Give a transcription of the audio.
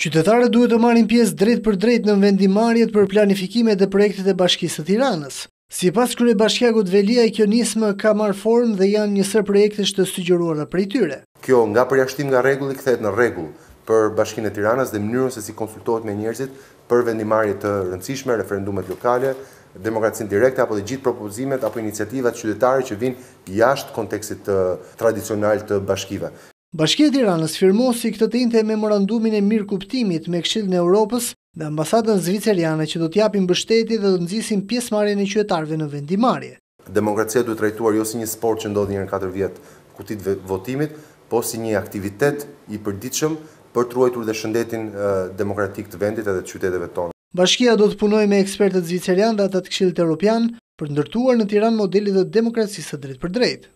Qytetarët duhet të marrin pjesë drejt për drejt në vendimarjet për planifikimet dhe projektet e Bashkisë së Tiranës. Sipas krye bashkiakut Velia, kjo nismë ka marrë formë dhe janë një projekte projektesh të sugjeruara prej tyre. Kjo nga përjashtim nga rregulli kthehet në rregull për Bashkinë e Tiranës dhe mënyrën se si konsultohet me njerëzit për vendimarjet të rëndësishme, referendumet lokale, demokracinë direkte apo të gjithë propozimet apo iniciativat qytetare që vinë jashtë kontekstit eh, tradicional të bashkive. Bashkia e Tiranës firmosi këtë ditë memorandumin e mirëkuptimit me Këshillin e Evropës dhe ambasadën zviceriane që do të japin mbështetje dhe do të nxisin pjesëmarrjen e qytetarëve në vendimarrje. Demokracia duhet trajtuar jo si një sport që ndodh njërën në 4 vjet kutit votimit, po si një aktivitet i përditshëm për të ruajtur dhe shëndetin demokratik të vendit edhe të qyteteve tona. Bashkia do të punojë me ekspertët zviceran dhe ata të Këshillit Evropian për të ndërtuar në Tiranë modelin e demokracisë së drejtpërdrejtë.